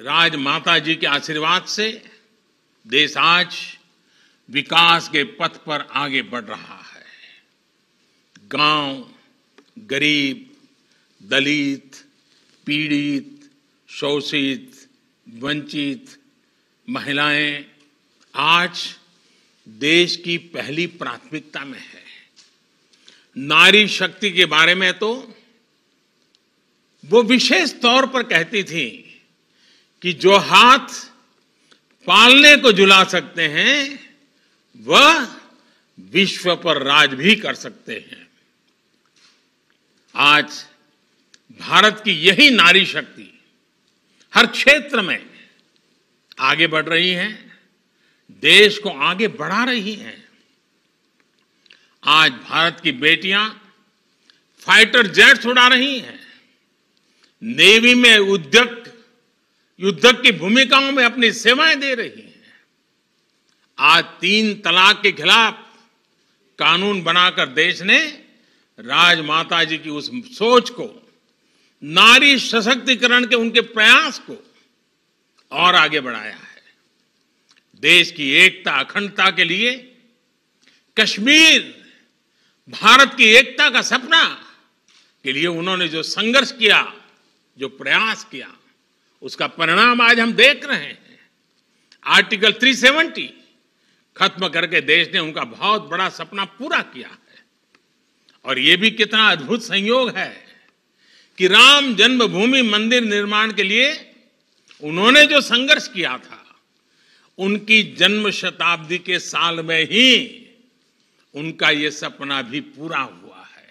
राज माता जी के आशीर्वाद से देश आज विकास के पथ पर आगे बढ़ रहा है गांव गरीब दलित पीड़ित शोषित वंचित महिलाएं आज देश की पहली प्राथमिकता में है नारी शक्ति के बारे में तो वो विशेष तौर पर कहती थी कि जो हाथ पालने को जुला सकते हैं वह विश्व पर राज भी कर सकते हैं आज भारत की यही नारी शक्ति हर क्षेत्र में आगे बढ़ रही है देश को आगे बढ़ा रही है आज भारत की बेटियां फाइटर जेट्स उड़ा रही हैं नेवी में उद्योग युद्ध की भूमिकाओं में अपनी सेवाएं दे रही हैं आज तीन तलाक के खिलाफ कानून बनाकर देश ने राजमाता जी की उस सोच को नारी सशक्तिकरण के उनके प्रयास को और आगे बढ़ाया है देश की एकता अखंडता के लिए कश्मीर भारत की एकता का सपना के लिए उन्होंने जो संघर्ष किया जो प्रयास किया उसका परिणाम आज हम देख रहे हैं आर्टिकल 370 खत्म करके देश ने उनका बहुत बड़ा सपना पूरा किया है और ये भी कितना अद्भुत संयोग है कि राम जन्मभूमि मंदिर निर्माण के लिए उन्होंने जो संघर्ष किया था उनकी जन्म शताब्दी के साल में ही उनका ये सपना भी पूरा हुआ है